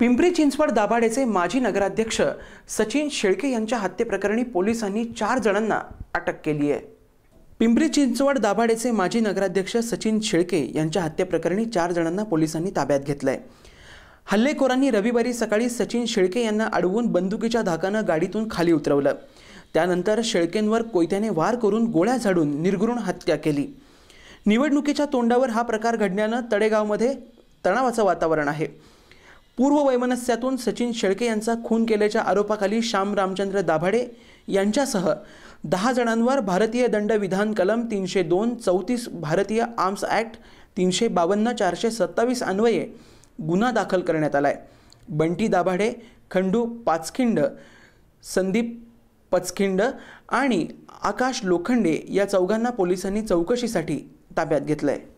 पिंपरी चिंचवड दाभाडेचे माजी नगराध्यक्ष सचिन शेळके यांच्या हत्येप्रकरणी पोलिसांनी चार जणांना अटक केली आहे पिंपरी चिंचवड दाभाडेचे माजी नगराध्यक्ष सचिन शेळके यांच्या हत्येप्रकरणी चार जणांना पोलिसांनी ताब्यात घेतलं आहे हल्लेखोरांनी रविवारी सकाळी सचिन शेळके यांना अडवून बंदुकीच्या धाकानं गाडीतून खाली उतरवलं त्यानंतर शेळकेंवर कोयत्याने वार करून गोळ्या झाडून निर्घृण हत्या केली निवडणुकीच्या तोंडावर हा प्रकार घडण्यानं तडेगावमध्ये तणावाचं वातावरण आहे पूर्व वैमनस्यातून सचिन शेळके यांचा खून केल्याच्या आरोपाखाली श्याम रामचंद्र दाभाडे यांच्यासह दहा जणांवर भारतीय दंड विधान कलम तीनशे दोन चौतीस भारतीय आर्म्स ॲक्ट तीनशे बावन्न चारशे सत्तावीस अन्वये गुन्हा दाखल करण्यात आला आहे बंटी दाभाडे खंडू पाचखिंड संदीप पचखिंड आणि आकाश लोखंडे या चौघांना पोलिसांनी चौकशीसाठी ताब्यात घेतलं आहे